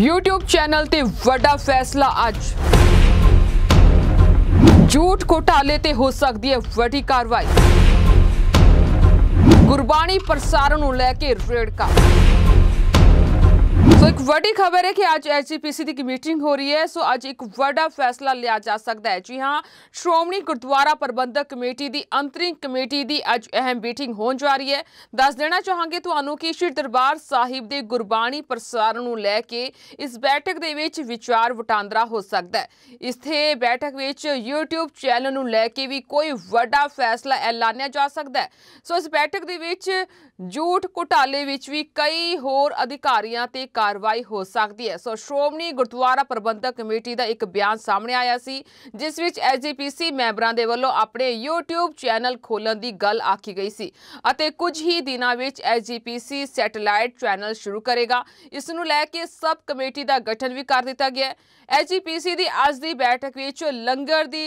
YouTube channel ਤੇ ਵੱਡਾ ਫੈਸਲਾ ਅੱਜ ਝੂਠ ਘੋਟਾਲੇ ਤੇ ਹੋ ਸਕਦੀ ਹੈ ਵੱਡੀ ਕਾਰਵਾਈ ਗੁਰਬਾਣੀ ਪ੍ਰਸਾਰਣ ਨੂੰ ਲੈ ਕੇ ਰੇੜਕਾ ਸੋ ਇੱਕ ਵੱਡੀ ਖਬਰ ਹੈ ਕਿ ਅੱਜ ਐਚਪੀਸੀ ਦੀ ਮੀਟਿੰਗ ਹੋ ਰਹੀ ਹੈ ਸੋ ਅੱਜ ਇੱਕ ਵੱਡਾ ਫੈਸਲਾ ਲਿਆ ਜਾ ਸਕਦਾ ਹੈ ਜੀ ਹਾਂ ਸ਼੍ਰੋਮਣੀ ਗੁਰਦੁਆਰਾ ਪ੍ਰਬੰਧਕ ਕਮੇਟੀ ਦੀ ਅੰਤਰਿੰਗ ਕਮੇਟੀ ਦੀ ਅੱਜ ਅਹਿਮ ਮੀਟਿੰਗ ਹੋਣ ਜਾ ਰਹੀ ਹੈ ਦੱਸ ਦੇਣਾ ਚਾਹਾਂਗੇ ਤੁਹਾਨੂੰ ਕਿ ਸ਼੍ਰੀ ਦਰਬਾਰ ਸਾਹਿਬ ਦੇ ਗੁਰਬਾਣੀ ਪ੍ਰਸਾਰਣ ਨੂੰ ਲੈ ਕੇ ਇਸ ਬੈਠਕ ਦੇ ਵਿੱਚ ਵਿਚਾਰ ਵਟਾਂਦਰਾ ਹੋ ਸਕਦਾ ਹੈ ਇਸਥੇ ਬੈਠਕ ਵਿੱਚ YouTube ਚੈਨਲ ਨੂੰ ਲੈ ਕੇ ਵੀ ਕੋਈ ਵੱਡਾ ਫੈਸਲਾ ਐਲਾਨਿਆ ਜਾ ਸਕਦਾ ਹੈ ਸੋ ਇਸ ਬੈਠਕ ਦੇ ਵਿੱਚ ਝੂਠ ਘੁਟਾਲੇ ਵਿੱਚ ਵੀ ਕਈ ਹੋਰ ਅਧਿਕਾਰੀਆਂ ਤੇ ਕਾਰਵਾਈ ਹੋ ਸਕਦੀ ਹੈ ਸੋ ਸ਼੍ਰੋਮਣੀ ਗੁਰਦੁਆਰਾ ਪ੍ਰਬੰਧਕ ਕਮੇਟੀ ਦਾ ਇੱਕ ਬਿਆਨ ਸਾਹਮਣੇ ਆਇਆ ਸੀ ਜਿਸ ਵਿੱਚ ਐਸਜੀਪੀਸੀ ਮੈਂਬਰਾਂ ਦੇ ਵੱਲੋਂ ਆਪਣੇ YouTube ਚੈਨਲ ਖੋਲਣ ਦੀ ਗੱਲ ਆਖੀ ਗਈ ਸੀ ਅਤੇ ਕੁਝ ਹੀ ਦਿਨਾਂ ਵਿੱਚ ਐਸਜੀਪੀਸੀ ਸੈਟੇਲਾਈਟ ਚੈਨਲ ਸ਼ੁਰੂ ਕਰੇਗਾ ਇਸ ਨੂੰ ਲੈ ਕੇ ਸਬ ਕਮੇਟੀ ਦਾ ਗਠਨ ਵੀ ਕਰ ਦਿੱਤਾ ਗਿਆ ਹੈ ਐਸਜੀਪੀਸੀ ਦੀ ਅੱਜ ਦੀ ਬੈਠਕ ਵਿੱਚ ਲੰਗਰ ਦੀ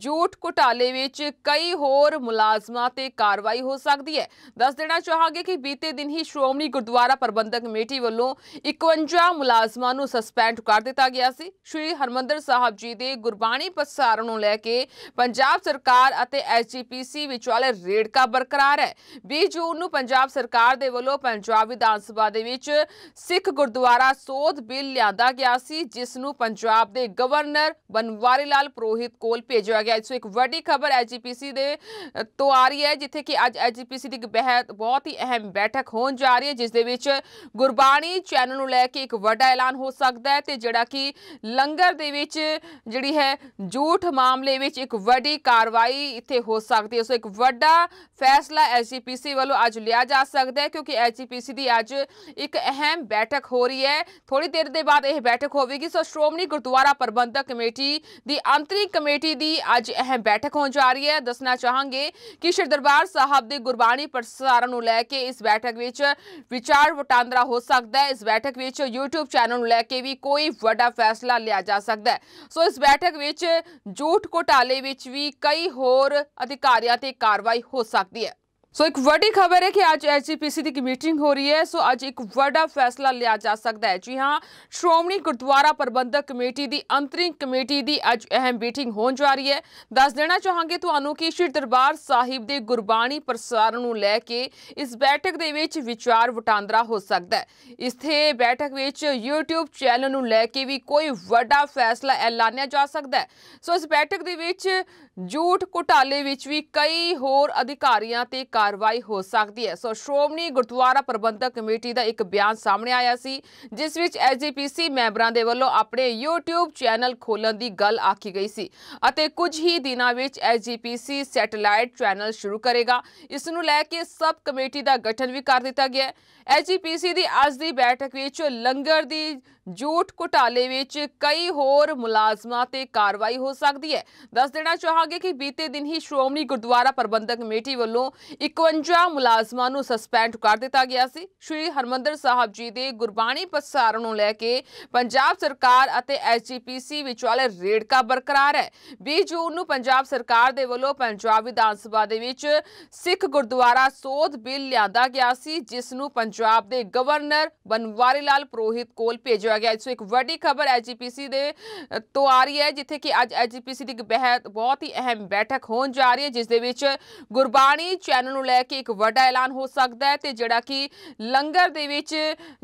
ਝੂਠ ਘੁਟਾਲੇ ਵਿੱਚ ਕਈ ਹੋਰ ਮੁਲਾਜ਼ਮਾਂ ਤੇ ਕਾਰਵਾਈ ਹੋ ਸਕਦੀ ਹੈ ਦੱਸ ਦੇਣਾ ਚਾਹਾਂਗੇ ਕਿ ਬੀਤੇ ਦਿਨ ਹੀ ਸ਼੍ਰੋਮਣੀ ਗੁਰਦੁਆਰਾ ਪ੍ਰਬੰਧਕ ਕਮੇਟੀ ਵੱਲੋਂ 51 ਮੁਲਾਜ਼ਮਾਂ ਨੂੰ ਸਸਪੈਂਡ ਕਰ ਦਿੱਤਾ ਗਿਆ ਸੀ ਸ਼੍ਰੀ ਹਰਮੰਦਰ ਸਾਹਿਬ ਜੀ ਦੇ ਗੁਰਬਾਣੀ ਪ੍ਰਸਾਰਣ ਨੂੰ ਲੈ ਕੇ ਪੰਜਾਬ ਸਰਕਾਰ ਅਤੇ ਐਸਜੀਪੀਸੀ ਵਿਚਾਲੇ ਰੇੜਕਾ ਬਰਕਰਾਰ ਹੈ 20 ਜੂਨ ਨੂੰ ਪੰਜਾਬ ਸਰਕਾਰ ਦੇ ਵੱਲੋਂ ਪੰਜਾਬ ਵਿਧਾਨ ਸਭਾ ਦੇ ਵਿੱਚ ਸਿੱਖ ਗੁਰਦੁਆਰਾ ਸੋਧ ਬਿੱਲ ਲਿਆਦਾ ਗਿਆ ਸੀ ਜਿਸ ਨੂੰ ਪੰਜਾਬ ਦੇ ਗਵਰਨਰ ਬਨਵਾਰੀ ਲਾਲ ਪ੍ਰੋਹਿਤ ਕੋਲ ਭੇਜਿਆ ਗਿਆ ਸੋ ਇੱਕ ਵੱਡੀ ਖਬਰ ਐਜੀਪੀਸੀ ਦੇ ਤੋਂ ਆ ਰਹੀ ਹੈ ਜਿੱਥੇ ਕਿ ਅੱਜ ਐਜੀਪੀਸੀ ਦੀ ਇੱਕ ਬਹੁਤ ਹੀ ਅਹਿਮ ਬੈਠਕ ਹੋਣ ਜਾ ਰਹੀ ਹੈ ਜਿਸ ਦੇ ਵਿੱਚ ਗੁਰਬਾਣੀ ਚੈਨਲ ਨੂੰ ਲੈ ਕੇ ਇੱਕ ਵੱਡਾ ਐਲਾਨ ਹੋ ਸਕਦਾ ਹੈ ਤੇ ਜਿਹੜਾ ਕਿ ਲੰਗਰ ਦੇ ਵਿੱਚ ਜਿਹੜੀ ਹੈ ਝੂਠ ਮਾਮਲੇ ਵਿੱਚ ਇੱਕ ਵੱਡੀ ਕਾਰਵਾਈ ਇੱਥੇ ਹੋ ਸਕਦੀ ਹੈ ਸੋ ਇੱਕ ਵੱਡਾ ਫੈਸਲਾ ਐਜੀਪੀਸੀ ਵੱਲੋਂ ਅੱਜ ਲਿਆ ਜਾ ਸਕਦਾ ਹੈ ਕਿਉਂਕਿ ਐਜੀਪੀਸੀ ਦੀ ਅੱਜ ਇੱਕ ਅਹਿਮ ਬੈਠਕ ਹੋ ਰਹੀ ਹੈ ਥੋੜੀ ਦੇਰ ਦੇ ਬਾਅਦ ਇਹ ਬੈਠਕ ਹੋਵੇਗੀ ਸੋ ਸ਼੍ਰੋਮਣੀ ਗੁਰਦੁਆਰਾ ਪ੍ਰਬੰਧਕ ਕਮੇਟੀ ਦੀ ਅੰਤਰੀ ਕਮੇਟੀ ਦੀ ਅੱਜ ਅਹਿਮ ਬੈਠਕ ਹੋਣ ਜਾ ਰਹੀ ਹੈ ਦੱਸਣਾ ਚਾਹਾਂਗੇ ਕਿ ਸ਼੍ਰੀ ਦਰਬਾਰ ਸਾਹਿਬ ਦੇ ਗੁਰਬਾਣੀ ਪ੍ਰਸਾਰਣ ਨੂੰ ਲੈ ਕੇ ਇਸ ਬੈਠਕ ਵਿੱਚ ਵਿਚਾਰ ਵਟਾਂਦਰਾ ਹੋ ਸਕਦਾ ਹੈ ਇਸ ਬੈਠਕ ਵਿੱਚ YouTube ਚੈਨਲ ਨੂੰ ਲੈ ਕੇ ਵੀ ਕੋਈ ਵੱਡਾ ਫੈਸਲਾ ਲਿਆ ਜਾ ਸਕਦਾ ਹੈ ਸੋ ਇਸ ਬੈਠਕ ਵਿੱਚ ਝੂਠ ਘੋਟਾਲੇ ਵਿੱਚ ਵੀ ਕਈ ਹੋਰ ਅਧਿਕਾਰੀਆਂ ਤੇ ਕਾਰਵਾਈ ਹੋ ਸਕਦੀ ਹੈ ਸੋ ਇੱਕ ਵੱਡੀ ਖਬਰ ਹੈ ਕਿ ਅੱਜ ਐਚਪੀਸੀ ਦੀ ਮੀਟਿੰਗ ਹੋ ਰਹੀ ਹੈ ਸੋ ਅੱਜ ਇੱਕ ਵੱਡਾ ਫੈਸਲਾ ਲਿਆ ਜਾ ਸਕਦਾ ਹੈ ਜੀ ਹਾਂ ਸ਼੍ਰੋਮਣੀ ਗੁਰਦੁਆਰਾ ਪ੍ਰਬੰਧਕ ਕਮੇਟੀ ਦੀ ਅੰਤਰੀ ਕਮੇਟੀ ਦੀ ਅੱਜ ਅਹਿਮ ਮੀਟਿੰਗ ਹੋਣ ਜਾ ਰਹੀ ਹੈ ਦੱਸ ਦੇਣਾ ਚਾਹਾਂਗੇ ਤੁਹਾਨੂੰ ਕਿ ਸ਼੍ਰੀ ਦਰਬਾਰ ਸਾਹਿਬ ਦੇ ਗੁਰਬਾਣੀ ਪ੍ਰਸਾਰਣ ਨੂੰ ਲੈ ਕੇ ਇਸ ਬੈਠਕ ਦੇ ਵਿੱਚ ਵਿਚਾਰ ਵਟਾਂਦਰਾ ਹੋ ਸਕਦਾ ਹੈ ਇਸਥੇ ਬੈਠਕ ਵਿੱਚ YouTube ਚੈਨਲ ਨੂੰ ਲੈ ਕੇ ਵੀ ਕੋਈ ਵੱਡਾ ਫੈਸਲਾ ਐਲਾਨਿਆ ਜਾ ਸਕਦਾ ਹੈ ਸੋ ਇਸ ਬੈਠਕ ਦੇ ਵਿੱਚ ਝੂਠ ਘੁਟਾਲੇ ਵਿੱਚ ਵੀ ਕਈ ਹੋਰ ਅਧਿਕਾਰੀਆਂ ਤੇ ਕਾਰਵਾਈ ਹੋ ਸਕਦੀ ਹੈ ਸੋ ਸ਼੍ਰੋਮਣੀ ਗੁਰਦੁਆਰਾ ਪ੍ਰਬੰਧਕ ਕਮੇਟੀ ਦਾ ਇੱਕ ਬਿਆਨ ਸਾਹਮਣੇ ਆਇਆ ਸੀ ਜਿਸ ਵਿੱਚ ਐਜੀਪੀਸੀ ਮੈਂਬਰਾਂ ਦੇ ਵੱਲੋਂ ਆਪਣੇ YouTube ਚੈਨਲ ਖੋਲਣ ਦੀ ਗੱਲ ਆਖੀ ਗਈ ਸੀ ਅਤੇ ਕੁਝ ਹੀ ਦਿਨਾਂ ਵਿੱਚ ਐਜੀਪੀਸੀ ਸੈਟੇਲਾਈਟ ਚੈਨਲ ਸ਼ੁਰੂ ਕਰੇਗਾ ਇਸ ਨੂੰ ਲੈ ਕੇ ਸਬ ਕਮੇਟੀ ਦਾ ਗਠਨ ਵੀ ਕਰ ਦਿੱਤਾ ਗਿਆ ਹੈ ਐਜੀਪੀਸੀ ਦੀ ਅੱਜ ਦੀ ਬੈਠਕ ਵਿੱਚ ਲੰਗਰ ਦੀ ਜੂਠ ਘੁਟਾਲੇ ਵਿੱਚ ਕਈ ਹੋਰ ਮੁਲਾਜ਼ਮਾਂ ਤੇ ਕਾਰਵਾਈ ਹੋ ਸਕਦੀ ਹੈ ਦੱਸ ਦੇਣਾ ਚਾਹਾਂਗੇ ਕਿ ਬੀਤੇ ਦਿਨ ਹੀ ਸ਼੍ਰੋਮਣੀ ਗੁਰਦੁਆਰਾ ਪ੍ਰਬੰਧਕ ਕਮੇਟੀ ਵੱਲੋਂ 51 ਮੁਲਾਜ਼ਮਾਂ ਨੂੰ ਸਸਪੈਂਡ ਕਰ ਦਿੱਤਾ ਗਿਆ ਸੀ ਸ਼੍ਰੀ ਹਰਮੰਦਰ ਸਾਹਿਬ ਜੀ ਦੇ ਗੁਰਬਾਣੀ ਪ੍ਰਸਾਰਣ ਨੂੰ ਲੈ ਕੇ ਪੰਜਾਬ ਸਰਕਾਰ ਅਤੇ ਐਸਜੀਪੀਸੀ ਵਿਚਾਲੇ ਰੇੜਕਾ ਬਰਕਰਾਰ ਹੈ 20 ਜੂਨ ਨੂੰ ਪੰਜਾਬ ਸਰਕਾਰ ਦੇ ਵੱਲੋਂ ਪੰਜਾਬ ਵਿਧਾਨ ਸਭਾ ਦੇ ਵਿੱਚ ਸਿੱਖ ਗੁਰਦੁਆਰਾ ਸੋਧ ਬਿੱਲ ਲਿਆਦਾ ਗਿਆ ਸੀ ਜਿਸ ਨੂੰ ਪੰਜਾਬ ਦੇ ਗਵਰਨਰ ਬਨਵਾਰੀ ਲਾਲ ਪ੍ਰੋਹਿਤ ਕੋਲ ਭੇਜਿਆ ਕੀਤਾ ਗਿਆ ਸੋ ਇੱਕ ਵੱਡੀ ਖਬਰ ਐਜੀਪੀਸੀ ਦੇ ਤੋਂ ਆ ਰਹੀ ਹੈ ਜਿੱਥੇ ਕਿ ਅੱਜ ਐਜੀਪੀਸੀ ਦੀ ਬਹੁਤ ਹੀ ਅਹਿਮ ਬੈਠਕ ਹੋਣ ਜਾ ਰਹੀ ਹੈ ਜਿਸ ਦੇ ਵਿੱਚ ਗੁਰਬਾਣੀ ਚੈਨਲ ਨੂੰ ਲੈ ਕੇ ਇੱਕ ਵੱਡਾ ਐਲਾਨ ਹੋ ਸਕਦਾ ਹੈ ਤੇ ਜਿਹੜਾ ਕਿ ਲੰਗਰ ਦੇ ਵਿੱਚ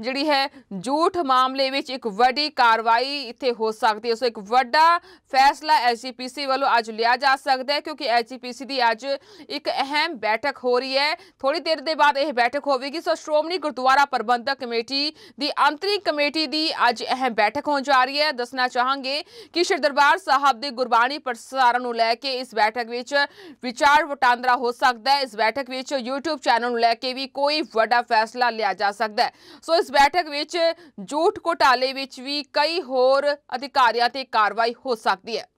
ਜਿਹੜੀ ਹੈ ਝੂਠ ਮਾਮਲੇ ਵਿੱਚ ਇੱਕ ਵੱਡੀ ਕਾਰਵਾਈ ਇੱਥੇ ਹੋ ਸਕਦੀ ਹੈ ਸੋ ਇੱਕ ਵੱਡਾ ਫੈਸਲਾ ਐਜੀਪੀਸੀ ਵੱਲੋਂ ਅੱਜ ਲਿਆ ਜਾ ਸਕਦਾ ਹੈ ਕਿਉਂਕਿ ਐਜੀਪੀਸੀ ਦੀ ਅੱਜ ਇੱਕ ਅਹਿਮ ਬੈਠਕ ਹੋ ਰਹੀ ਹੈ ਥੋੜੀ ਦੇਰ ਦੇ ਬਾਅਦ ਇਹ ਬੈਠਕ ਹੋਵੇਗੀ ਸੋ ਸ਼੍ਰੋਮਣੀ ਗੁਰਦੁਆਰਾ ਪ੍ਰਬੰਧਕ ਕਮੇਟੀ ਦੀ ਅੰਤਰੀ ਕਮੇਟੀ ਦੀ ਅੱਜ ਅਹਿਮ ਬੈਠਕ ਹੋਣ ਜਾ ਰਹੀ ਹੈ ਦੱਸਣਾ ਚਾਹਾਂਗੇ ਕਿ ਸ਼੍ਰੀ ਦਰਬਾਰ ਸਾਹਿਬ ਦੀ ਗੁਰਬਾਣੀ ਪ੍ਰਸਾਰਣ ਨੂੰ ਲੈ ਕੇ ਇਸ ਬੈਠਕ ਵਿੱਚ ਵਿਚਾਰ ਵਟਾਂਦਰਾ ਹੋ ਸਕਦਾ ਹੈ ਇਸ ਬੈਠਕ ਵਿੱਚ YouTube ਚੈਨਲ ਨੂੰ ਲੈ ਕੇ ਵੀ ਕੋਈ ਵੱਡਾ ਫੈਸਲਾ ਲਿਆ ਜਾ ਸਕਦਾ ਹੈ ਸੋ ਇਸ ਬੈਠਕ ਵਿੱਚ ਝੂਠ ਘੋਟਾਲੇ ਵਿੱਚ ਵੀ ਕਈ ਹੋਰ ਅਧਿਕਾਰੀਆਂ ਤੇ ਕਾਰਵਾਈ ਹੋ ਸਕਦੀ ਹੈ